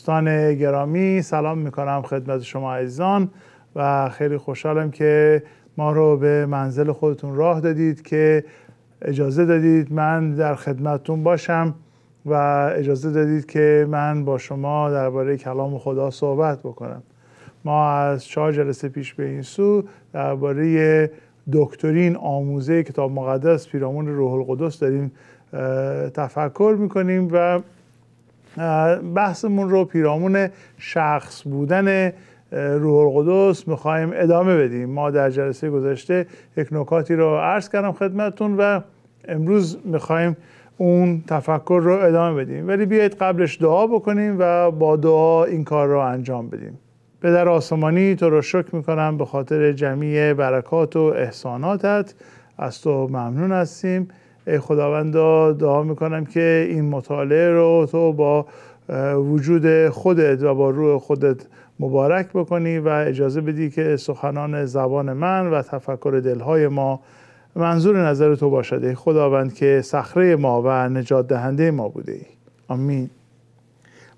دوستان گرامی سلام میکنم خدمت شما عزیزان و خیلی خوشحالم که ما رو به منزل خودتون راه دادید که اجازه دادید من در خدمتتون باشم و اجازه دادید که من با شما درباره کلام خدا صحبت بکنم ما از چهار جلسه پیش به این سو درباره دکترین آموزه کتاب مقدس پیرامون روح القدس داریم تفکر میکنیم و بحثمون رو پیرامون شخص بودن روح القدس میخوایم ادامه بدیم ما در جلسه گذشته یک نکاتی رو عرض کردم خدمتون و امروز میخوایم اون تفکر رو ادامه بدیم ولی بیایید قبلش دعا بکنیم و با دعا این کار رو انجام بدیم در آسمانی تو رو شکر میکنم به خاطر جمعی برکات و احساناتت از تو ممنون هستیم ای خداوند دعا میکنم که این مطالعه رو تو با وجود خودت و با روح خودت مبارک بکنی و اجازه بدی که سخنان زبان من و تفکر دلهای ما منظور نظر تو باشد ای خداوند که صخره ما و نجات دهنده ما بوده آمین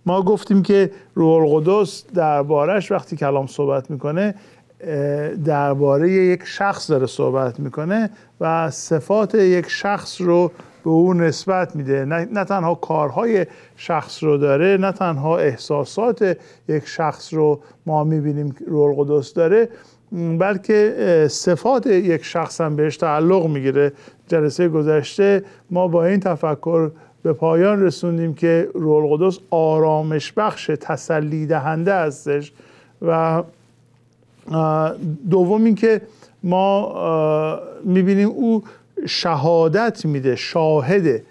ما گفتیم که روح القدس دربارش وقتی کلام صحبت میکنه درباره یک شخص داره صحبت میکنه و صفات یک شخص رو به اون نسبت میده نه،, نه تنها کارهای شخص رو داره نه تنها احساسات یک شخص رو ما میبینیم رول قدس داره بلکه صفات یک شخص هم بهش تعلق میگیره جلسه گذشته ما با این تفکر به پایان رسوندیم که رول قدس آرامش بخش تسلی دهنده هستش و دوم اینکه ما میبینیم او شهادت میده شاهد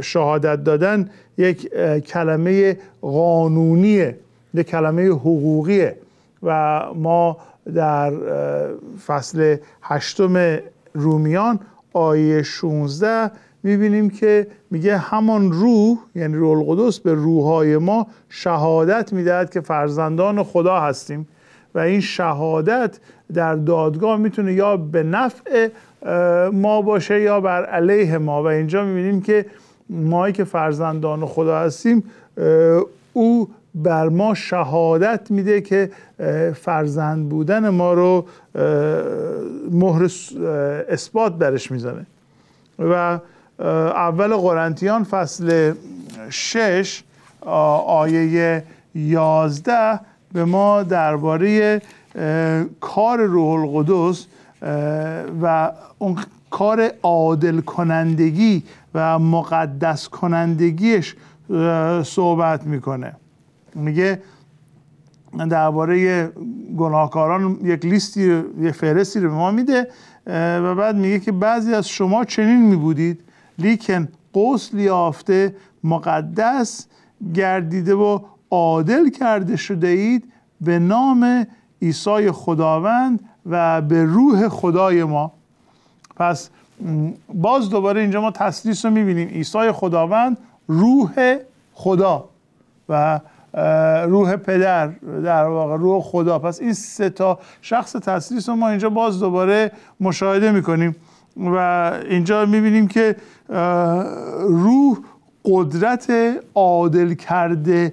شهادت دادن یک کلمه قانونیه یک کلمه حقوقیه و ما در فصل هشتم رومیان آیه 16 میبینیم که میگه همان روح یعنی روح القدس به روحهای ما شهادت میدهد که فرزندان خدا هستیم و این شهادت در دادگاه میتونه یا به نفع ما باشه یا بر علیه ما و اینجا میبینیم که مایی که فرزندان خدا هستیم او بر ما شهادت میده که فرزند بودن ما رو مهر اثبات برش میزنه و اول قرنتیان فصل شش آیه 11 به ما درباره کار روح القدس و اون کار عادل کنندگی و مقدس کنندگیش صحبت میکنه میگه درباره گناهکاران یک لیستی یه فهرستی رو به ما میده و بعد میگه که بعضی از شما چنین میبودید لیکن قسل یافته مقدس گردیده و عادل کرده شده اید به نام عیسی خداوند و به روح خدای ما پس باز دوباره اینجا ما تسلیس رو میبینیم عیسی خداوند روح خدا و روح پدر در واقع روح خدا پس این سه تا شخص تسلیس رو ما اینجا باز دوباره مشاهده میکنیم و اینجا میبینیم که روح قدرت عادل کرده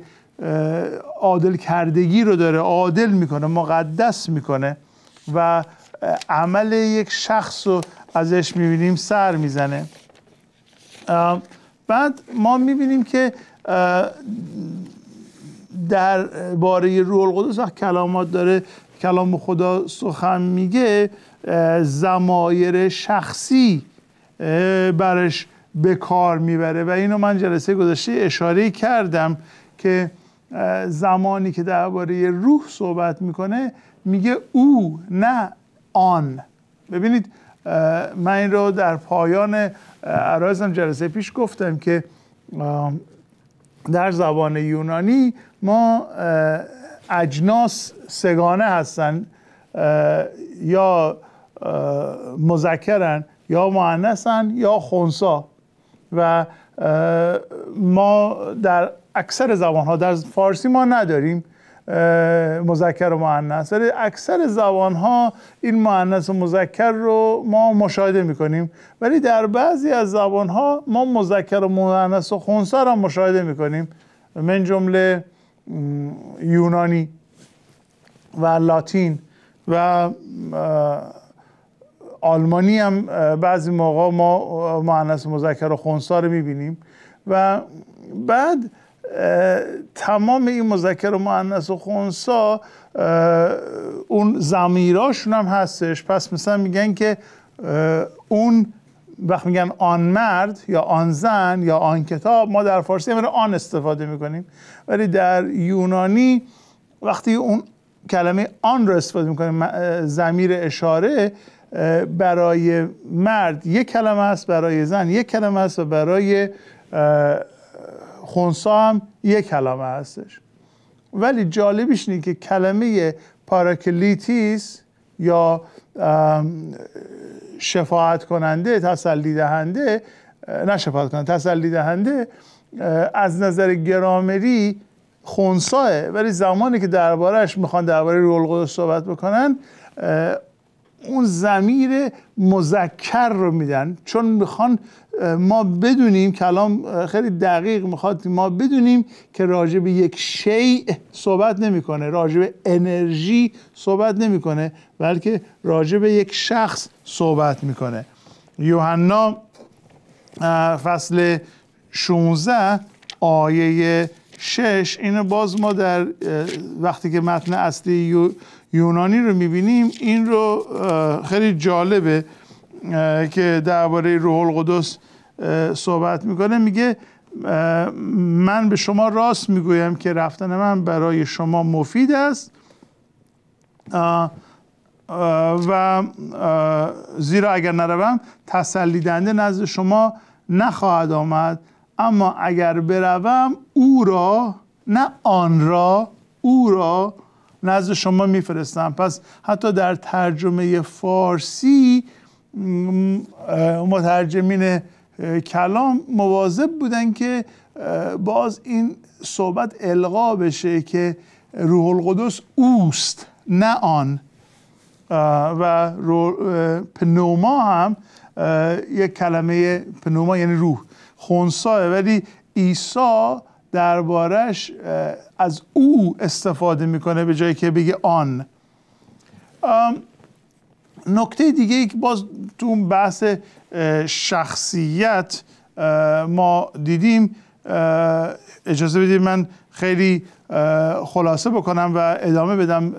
عادل کردگی رو داره عادل میکنه مقدس میکنه و عمل یک شخص رو ازش میبینیم سر میزنه بعد ما میبینیم که در باره روح القدس وقت کلامات داره کلام خدا سخن میگه زمایر شخصی برش به کار میبره و اینو من جلسه گذشته اشاره کردم که زمانی که درباره روح صحبت میکنه میگه او نه آن ببینید من این رو در پایان عرایزم جلسه پیش گفتم که در زبان یونانی ما اجناس سگانه هستن یا مذکرن یا معنسن یا خونسا و ما در اکثر زبان ها در فارسی ما نداریم مذکر و معنیس ولی اکثر زبان ها این معنیس و مذکر رو ما مشاهده میکنیم ولی در بعضی از زبان ها ما مذکر و معنیس و خونسر هم مشاهده میکنیم من جمله یونانی و لاتین و آلمانی هم بعضی موقع ما معنیس مذکر و خونسر رو میبینیم و بعد تمام این مذکر و معنیس و خونسا اون زمیراشون هم هستش پس مثلا میگن که اون وقت میگن آن مرد یا آن زن یا آن کتاب ما در فارسی امروز آن استفاده میکنیم ولی در یونانی وقتی اون کلمه آن رو استفاده میکنیم زمیر اشاره برای مرد یک کلمه است برای زن یک کلمه است و برای خونسا هم یک کلمه هستش ولی جالبیش اینه که کلمه پاراکلیتیس یا شفاعت کننده تسلی دهنده نه شفاعت کننده تسلی دهنده از نظر گرامری خونساه ولی زمانی که دربارهش میخوان درباره رول قدس صحبت بکنن اون زمیر مذکر رو میدن چون میخوان ما بدونیم کلام خیلی دقیق میخواد ما بدونیم که راجب یک شیء صحبت نمیکنه راجب انرژی صحبت نمیکنه بلکه راجب یک شخص صحبت میکنه یوحنا فصل 16 آیه 6 اینو باز ما در وقتی که متن اصلی یونانی رو میبینیم این رو خیلی جالبه که درباره روح القدس صحبت میکنه میگه من به شما راست میگویم که رفتن من برای شما مفید است و زیرا اگر نروم تسلیدنده نزد شما نخواهد آمد اما اگر بروم او را نه آن را او را نزد شما میفرستم پس حتی در ترجمه فارسی مترجمین کلام مواظب بودن که باز این صحبت القا بشه که روح القدس اوست نه آن و پنوما هم یک کلمه پنوما یعنی روح خونساه ولی عیسی دربارش از او استفاده میکنه به جایی که بگه آن نکته دیگه ای که باز تو اون بحث شخصیت ما دیدیم اجازه بدید من خیلی خلاصه بکنم و ادامه بدم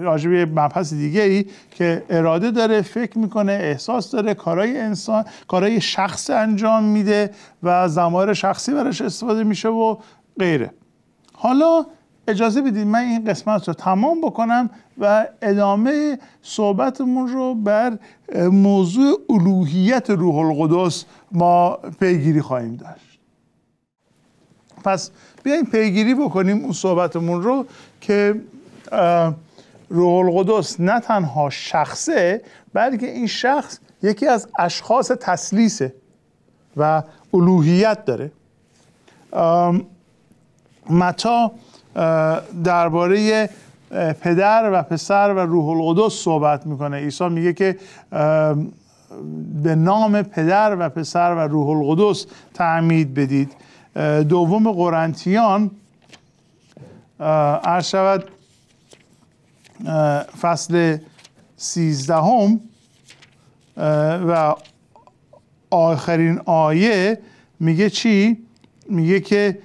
راجب یه مبحث دیگری که اراده داره فکر میکنه احساس داره کارای انسان کارای شخص انجام میده و زمار شخصی براش استفاده میشه و غیره حالا اجازه بدید من این قسمت رو تمام بکنم و ادامه صحبتمون رو بر موضوع الوهیت روح القدس ما پیگیری خواهیم داشت پس بیایم پیگیری بکنیم اون صحبتمون رو که روح القدس نه تنها شخصه بلکه این شخص یکی از اشخاص تسلیسه و الوهیت داره متا درباره پدر و پسر و روح القدس صحبت میکنه عیسی میگه که به نام پدر و پسر و روح القدس تعمید بدید دوم قرنتیان شود فصل سیزدهم و آخرین آیه میگه چی؟ میگه که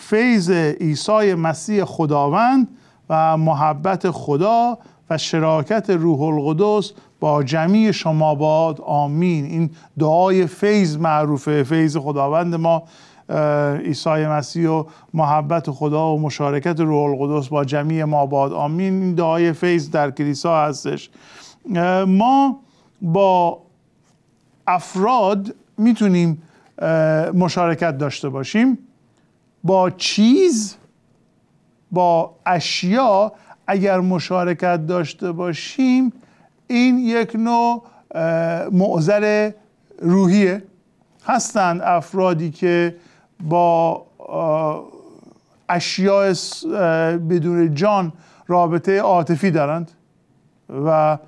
فیض عیسی مسیح خداوند و محبت خدا و شراکت روح القدس با جمعی شما باد آمین این دعای فیض معروفه فیض خداوند ما عیسی مسیح و محبت خدا و مشارکت روح القدس با جمعی ما باد آمین این دعای فیض در کلیسا هستش ما با افراد میتونیم مشارکت داشته باشیم با چیز با اشیا اگر مشارکت داشته باشیم این یک نوع معذر روحیه هستند افرادی که با اشیاء بدون جان رابطه عاطفی دارند و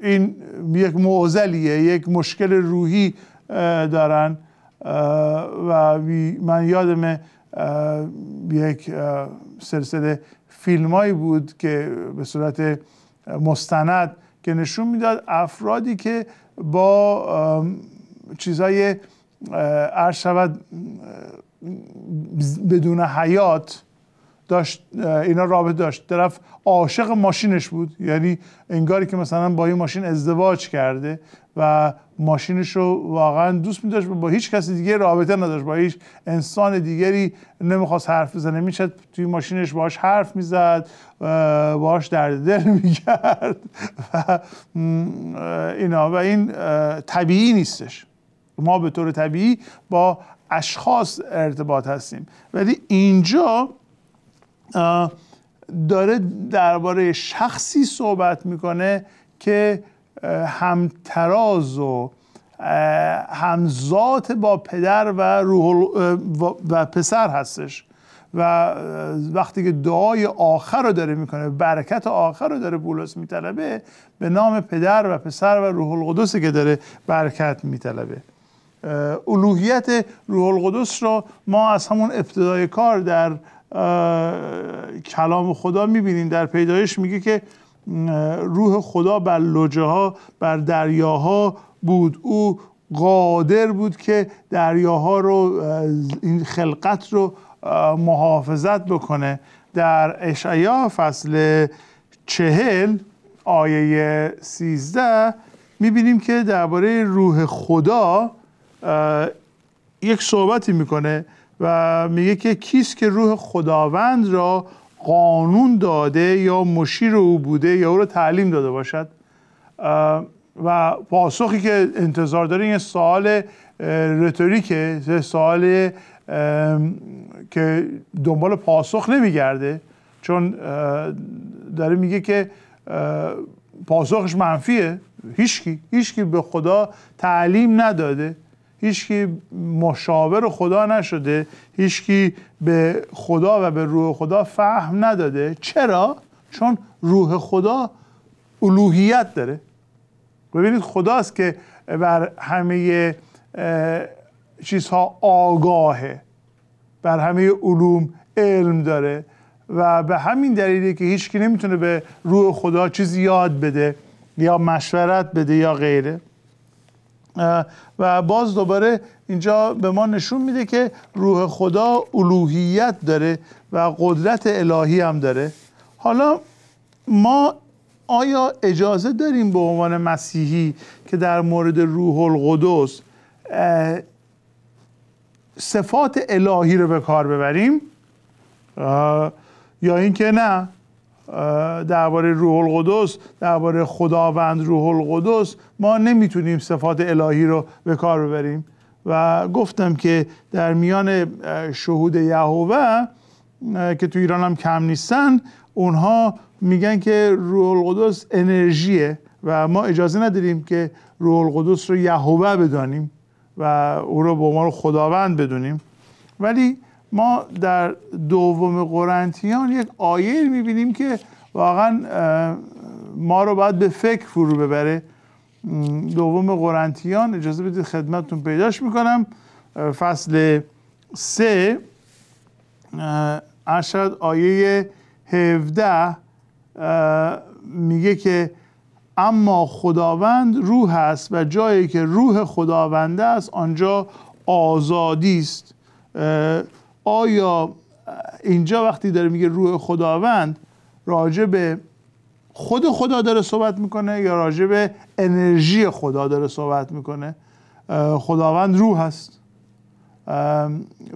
این یک معزلیه، یک مشکل روحی دارن و من یادم یک سلسله فیلمایی بود که به صورت مستند که نشون میداد افرادی که با چیزای عرض شود بدون حیات داشت اینا رابطه داشت طرف عاشق ماشینش بود یعنی انگاری که مثلا با این ماشین ازدواج کرده و ماشینش رو واقعا دوست میداشت و با هیچ کسی دیگه رابطه نداشت با هیچ انسان دیگری نمیخواست حرف بزنه میشد توی ماشینش باش حرف میزد باهاش درد دل میکرد و اینا و این طبیعی نیستش ما به طور طبیعی با اشخاص ارتباط هستیم ولی اینجا داره درباره شخصی صحبت میکنه که همتراز و همزاد با پدر و, روح و پسر هستش و وقتی که دعای آخر رو داره میکنه برکت آخر رو داره بولس میطلبه به نام پدر و پسر و روح القدس که داره برکت میطلبه الوهیت روح القدس را ما از همون ابتدای کار در کلام خدا میبینیم در پیدایش میگه که روح خدا بر لجه ها بر دریاها بود او قادر بود که دریاها رو این خلقت رو محافظت بکنه در اشعیا فصل چهل آیه سیزده میبینیم که درباره روح خدا یک صحبتی میکنه و میگه که کیست که روح خداوند را قانون داده یا مشیر او بوده یا او را تعلیم داده باشد و پاسخی که انتظار داره این سوال رتوریکه سوال که دنبال پاسخ نمیگرده چون داره میگه که پاسخش منفیه هیچکی هیچکی به خدا تعلیم نداده هیچکی مشاور خدا نشده هیچکی به خدا و به روح خدا فهم نداده چرا؟ چون روح خدا الوهیت داره ببینید خداست که بر همه چیزها آگاهه بر همه علوم علم داره و به همین دلیلی که هیچکی نمیتونه به روح خدا چیزی یاد بده یا مشورت بده یا غیره و باز دوباره اینجا به ما نشون میده که روح خدا الوهیت داره و قدرت الهی هم داره حالا ما آیا اجازه داریم به عنوان مسیحی که در مورد روح القدس صفات الهی رو به کار ببریم یا اینکه نه درباره روح القدس درباره خداوند روح القدس ما نمیتونیم صفات الهی رو به کار ببریم و گفتم که در میان شهود یهوه که تو ایران هم کم نیستن اونها میگن که روح القدس انرژیه و ما اجازه نداریم که روح القدس رو یهوه بدانیم و او رو به عنوان خداوند بدونیم ولی ما در دوم قرنتیان یک آیه میبینیم که واقعا ما رو باید به فکر فرو ببره دوم قرنتیان اجازه بدید خدمتتون پیداش میکنم فصل سه ارشد آیه 17 میگه که اما خداوند روح است و جایی که روح خداونده است آنجا آزادی است آیا اینجا وقتی داره میگه روح خداوند راجع به خود خدا داره صحبت میکنه یا راجع به انرژی خدا داره صحبت میکنه خداوند روح هست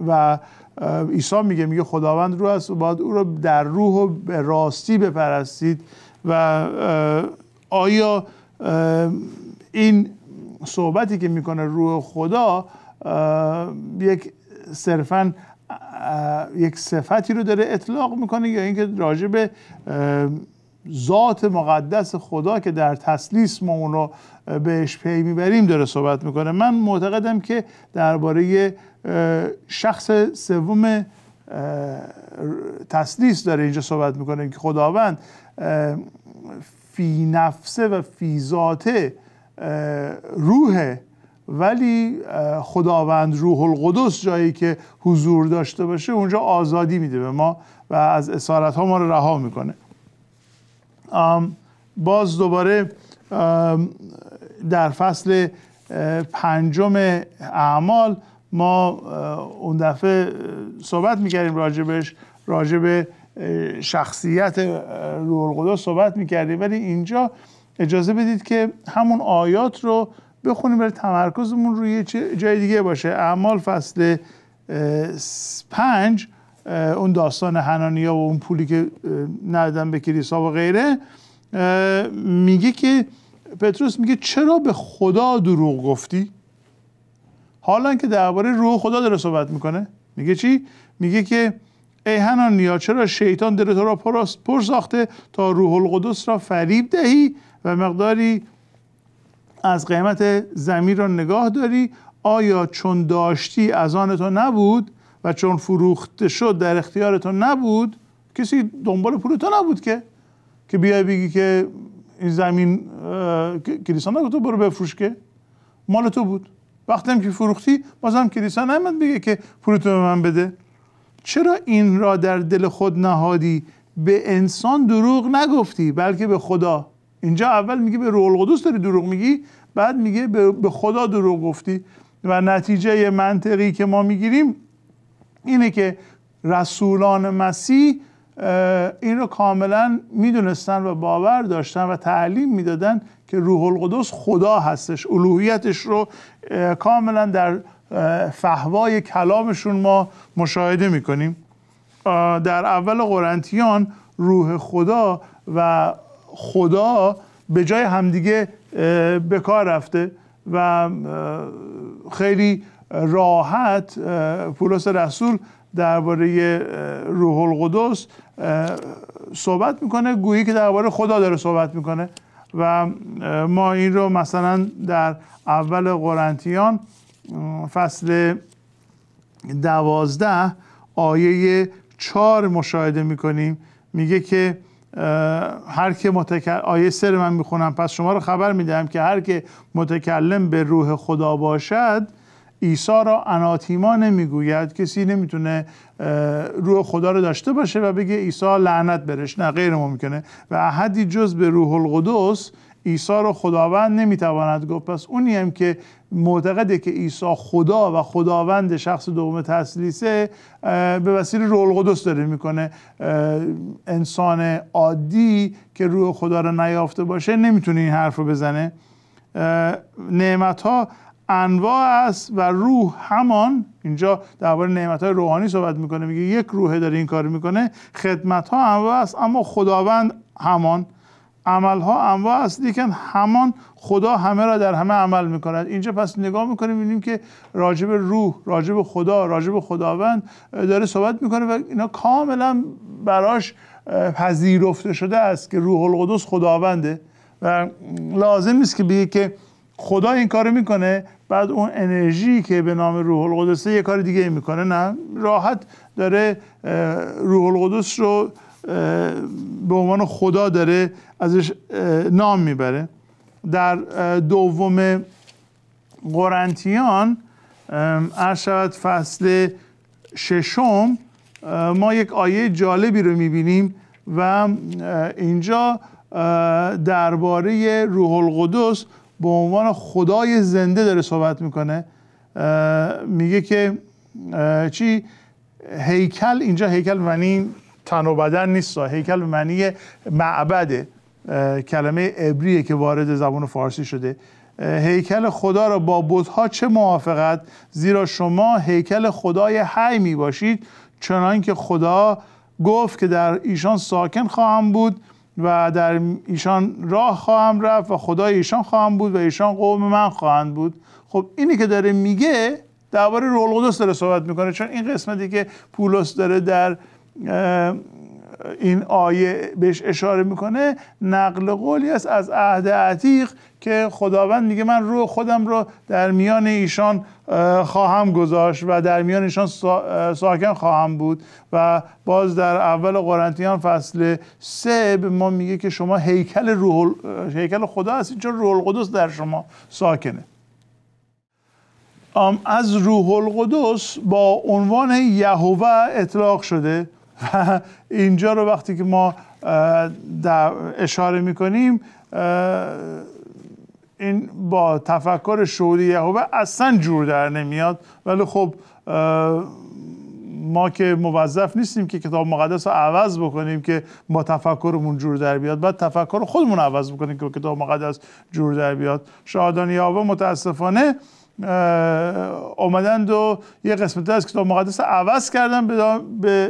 و عیسی میگه میگه خداوند روح است و باید او رو در روح و به راستی بپرستید و آیا این صحبتی که میکنه روح خدا یک صرفا یک صفتی رو داره اطلاق میکنه یا اینکه راجع به ذات مقدس خدا که در تسلیس ما اون رو بهش پی میبریم داره صحبت میکنه من معتقدم که درباره شخص سوم تسلیس داره اینجا صحبت میکنه که خداوند فی نفسه و فی ذاته روح ولی خداوند روح القدس جایی که حضور داشته باشه اونجا آزادی میده به ما و از اسارت ها ما رو رها میکنه باز دوباره در فصل پنجم اعمال ما اون دفعه صحبت میکردیم راجبش راجب شخصیت روح القدس صحبت میکردیم ولی اینجا اجازه بدید که همون آیات رو بخونیم برای تمرکزمون روی جای دیگه باشه اعمال فصل پنج اون داستان هنانیا و اون پولی که ندادن به کلیسا و غیره میگه که پتروس میگه چرا به خدا دروغ گفتی حالا که درباره روح خدا داره صحبت میکنه میگه چی میگه که ای هنانیا چرا شیطان دل تو را پر ساخته تا روح القدس را فریب دهی و مقداری از قیمت زمین را نگاه داری آیا چون داشتی از آن تو نبود و چون فروخته شد در اختیار تو نبود کسی دنبال پول تو نبود که که بیای بگی که این زمین کلیسا نبود تو برو بفروش که مال تو بود وقتی هم که فروختی بازم کلیسا نمید بگه که پول تو به من بده چرا این را در دل خود نهادی به انسان دروغ نگفتی بلکه به خدا اینجا اول میگه به روح القدس داری دروغ میگی بعد میگه به خدا دروغ گفتی و نتیجه منطقی که ما میگیریم اینه که رسولان مسیح این رو کاملا میدونستن و باور داشتن و تعلیم میدادن که روح القدس خدا هستش الوهیتش رو کاملا در فهوای کلامشون ما مشاهده میکنیم در اول قرنتیان روح خدا و خدا به جای همدیگه به کار رفته و خیلی راحت پولس رسول درباره روح القدس صحبت میکنه گویی که درباره خدا داره صحبت میکنه و ما این رو مثلا در اول قرنتیان فصل دوازده آیه چار مشاهده میکنیم میگه که هر که متکلم آیه سر من میخونم پس شما رو خبر میدهم که هر که متکلم به روح خدا باشد عیسی را اناتیما نمیگوید کسی نمیتونه روح خدا رو داشته باشه و بگه عیسی لعنت برش نه غیر ممکنه و احدی جز به روح القدس عیسی رو خداوند نمیتواند گفت پس اونی هم که معتقده که عیسی خدا و خداوند شخص دوم تسلیسه به وسیله روح القدس داره میکنه انسان عادی که روح خدا رو نیافته باشه نمیتونه این حرف رو بزنه نعمت ها انواع است و روح همان اینجا درباره نعمت های روحانی صحبت میکنه میگه یک روحه داره این کار میکنه خدمت ها انواع است اما خداوند همان عملها انواع است لیکن همان خدا همه را در همه عمل میکند اینجا پس نگاه میکنیم میبینیم که راجب روح راجب خدا راجب خداوند داره صحبت میکنه و اینا کاملا براش پذیرفته شده است که روح القدس خداونده و لازم نیست که بگه که خدا این کارو میکنه بعد اون انرژی که به نام روح القدس یه کار دیگه میکنه نه راحت داره روح القدس رو به عنوان خدا داره ازش نام میبره در دوم قرنتیان ارشوت فصل ششم ما یک آیه جالبی رو میبینیم و اینجا درباره روح القدس به عنوان خدای زنده داره صحبت میکنه میگه که چی هیکل اینجا هیکل ونی تن و بدن نیست هیکل به معنی معبد کلمه ابریه که وارد زبان فارسی شده هیکل خدا را با بودها چه موافقت زیرا شما هیکل خدای حی می باشید چنان که خدا گفت که در ایشان ساکن خواهم بود و در ایشان راه خواهم رفت و خدای ایشان خواهم بود و ایشان قوم من خواهند بود خب اینی که داره میگه درباره رول قدس داره صحبت میکنه چون این قسمتی که پولس داره در این آیه بهش اشاره میکنه نقل قولی است از عهد عتیق که خداوند میگه من رو خودم رو در میان ایشان خواهم گذاشت و در میان ایشان ساکن خواهم بود و باز در اول قرنتیان فصل سه به ما میگه که شما هیکل روح هیکل خدا هستید چون روح القدس در شما ساکنه از روح القدس با عنوان یهوه اطلاق شده اینجا رو وقتی که ما اشاره میکنیم این با تفکر شعوری یهوه اصلا جور در نمیاد ولی خب ما که موظف نیستیم که کتاب مقدس رو عوض بکنیم که ما تفکرمون جور در بیاد بعد تفکر خودمون عوض بکنیم که کتاب مقدس جور در بیاد شاهدان یهوه متاسفانه اومدند و یه قسمت از کتاب مقدس عوض کردن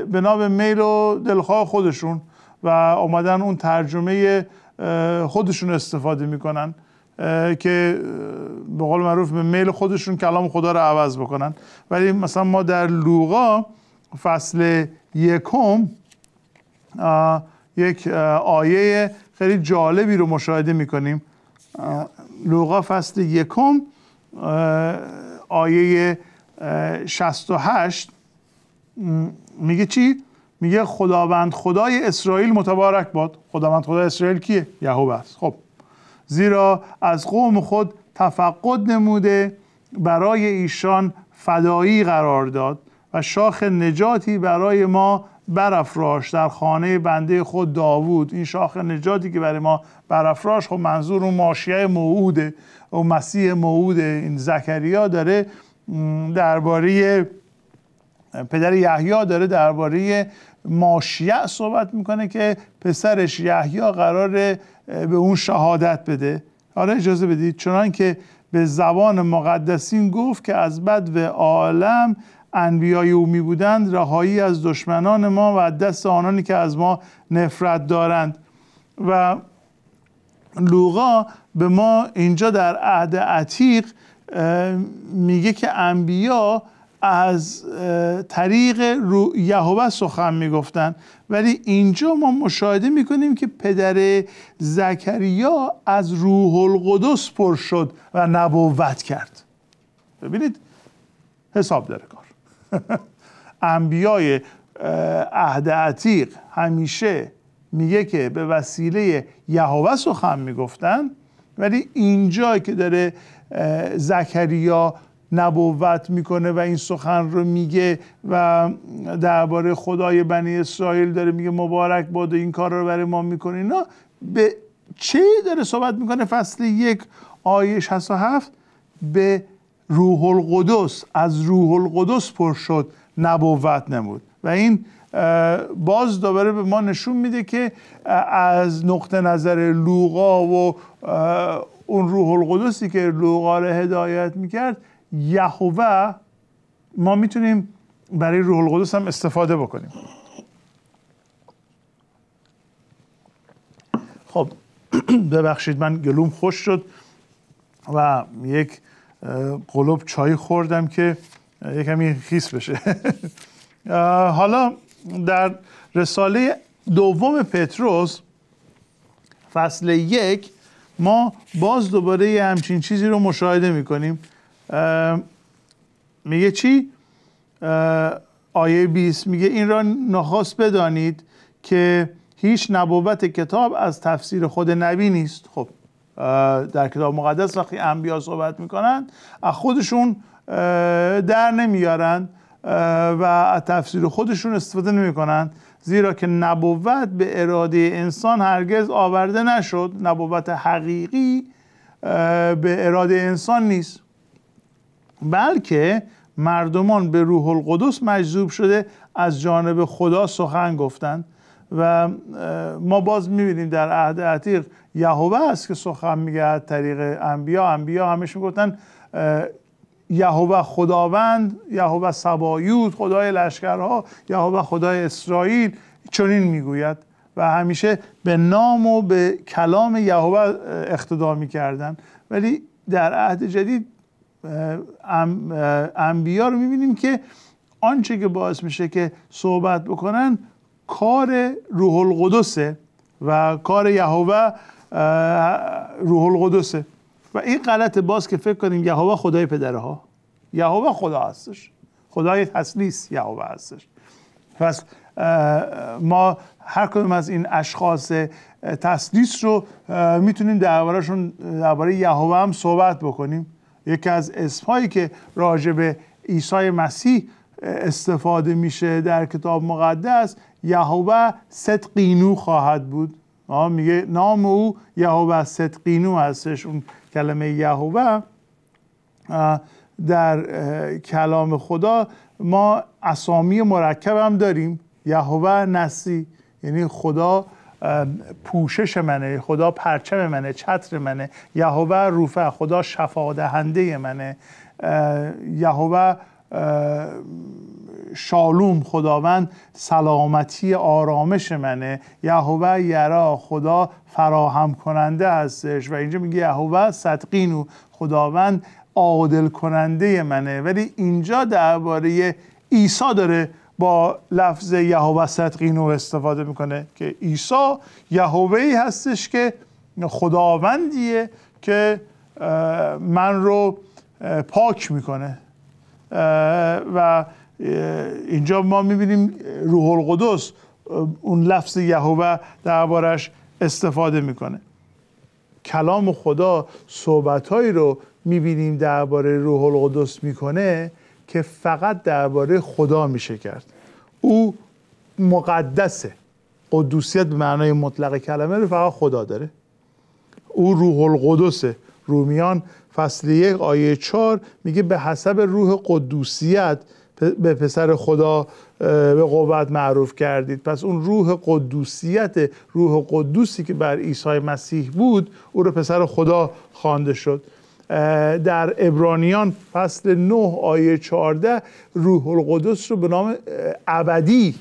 به نام میل و دلخواه خودشون و اومدن اون ترجمه خودشون استفاده میکنن که به قول معروف به میل خودشون کلام خدا رو عوض بکنن ولی مثلا ما در لوقا فصل یکم یک آیه خیلی جالبی رو مشاهده میکنیم لوقا فصل یکم آیه 68 میگه چی؟ میگه خداوند خدای اسرائیل متبارک باد خداوند خدای اسرائیل کیه؟ یهوه است خب زیرا از قوم خود تفقد نموده برای ایشان فدایی قرار داد و شاخ نجاتی برای ما برافراش در خانه بنده خود داوود این شاخ نجاتی که برای ما برافراش خب منظور اون ماشیه موعوده و مسیح موعوده این زکریا داره درباره پدر یحیی داره درباره ماشیه صحبت میکنه که پسرش یحیی قرار به اون شهادت بده حالا اجازه بدید چنان که به زبان مقدسین گفت که از بد و عالم انبیای او می بودند رهایی از دشمنان ما و دست آنانی که از ما نفرت دارند و لوقا به ما اینجا در عهد عتیق میگه که انبیا از طریق یهوه سخن میگفتند ولی اینجا ما مشاهده میکنیم که پدر زکریا از روح القدس پر شد و نبوت کرد ببینید حساب داره انبیای عهد عتیق همیشه میگه که به وسیله یهوه سخن میگفتن ولی اینجا که داره زکریا نبوت میکنه و این سخن رو میگه و درباره خدای بنی اسرائیل داره میگه مبارک باد این کار رو برای ما میکنه اینا به چه داره صحبت میکنه فصل یک آیه 67 به روح القدس از روح القدس پر شد نبوت نمود و این باز دوباره به ما نشون میده که از نقطه نظر لوقا و اون روح القدسی که لوقا رو هدایت میکرد یهوه ما میتونیم برای روح القدس هم استفاده بکنیم خب ببخشید من گلوم خوش شد و یک قلوب چای خوردم که یکمی خیس بشه حالا در رساله دوم پتروس فصل یک ما باز دوباره یه همچین چیزی رو مشاهده میکنیم میگه چی؟ آیه 20 میگه این را نخواست بدانید که هیچ نبوت کتاب از تفسیر خود نبی نیست خب در کتاب مقدس وقتی انبیا صحبت میکنن از خودشون در نمیارن و از تفسیر خودشون استفاده نمیکنن زیرا که نبوت به اراده انسان هرگز آورده نشد نبوت حقیقی به اراده انسان نیست بلکه مردمان به روح القدس مجذوب شده از جانب خدا سخن گفتند و ما باز میبینیم در عهد عتیق یهوه است که سخن میگه طریق انبیا انبیا همش میگفتن یهوه خداوند یهوه سبایوت خدای لشکرها یهوه خدای اسرائیل چنین میگوید و همیشه به نام و به کلام یهوه اقتدا میکردن ولی در عهد جدید انبیا رو میبینیم که آنچه که باعث میشه که صحبت بکنن کار روح القدسه و کار یهوه روح القدسه و این غلط باز که فکر کنیم یهوه خدای پدرها یهوه خدا هستش خدای تسلیس یهوه هستش پس ما هر کدوم از این اشخاص تسلیس رو میتونیم دربارهشون درباره یهوه هم صحبت بکنیم یکی از اسمهایی که راجع به عیسی مسیح استفاده میشه در کتاب مقدس یهوه صدقینو خواهد بود میگه نام او یهوه صدقینو هستش اون کلمه یهوه در کلام خدا ما اسامی مرکب هم داریم یهوه نسی یعنی خدا پوشش منه خدا پرچم منه چتر منه یهوه روفه خدا شفا دهنده منه یهوه شالوم خداوند سلامتی آرامش منه یهوه یرا خدا فراهم کننده هستش و اینجا میگه یهوه صدقینو خداوند عادل کننده منه ولی اینجا درباره عیسی داره با لفظ یهوه صدقینو استفاده میکنه که عیسی یهوه هستش که خداوندیه که من رو پاک میکنه و اینجا ما میبینیم روح القدس اون لفظ یهوه دربارش استفاده میکنه کلام خدا صحبتهایی رو میبینیم درباره روح القدس میکنه که فقط درباره خدا میشه کرد او مقدسه قدوسیت به معنای مطلق کلمه رو فقط خدا داره او روح القدسه رومیان فصل یک آیه چار میگه به حسب روح قدوسیت به پسر خدا به قوت معروف کردید پس اون روح قدوسیت روح قدوسی که بر عیسی مسیح بود او رو پسر خدا خوانده شد در ابرانیان فصل 9 آیه 14 روح القدس رو به نام ابدی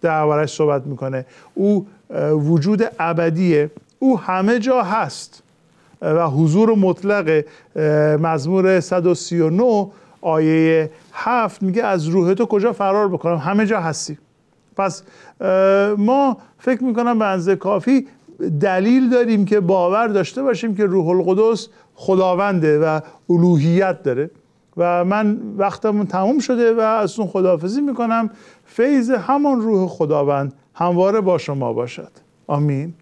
دربارش صحبت میکنه او وجود ابدیه او همه جا هست و حضور مطلق مزمور 139 آیه 7 میگه از روح تو کجا فرار بکنم همه جا هستی پس ما فکر میکنم به انزه کافی دلیل داریم که باور داشته باشیم که روح القدس خداونده و الوهیت داره و من وقتمون تموم شده و از اون خداحافظی میکنم فیض همان روح خداوند همواره با شما باشد آمین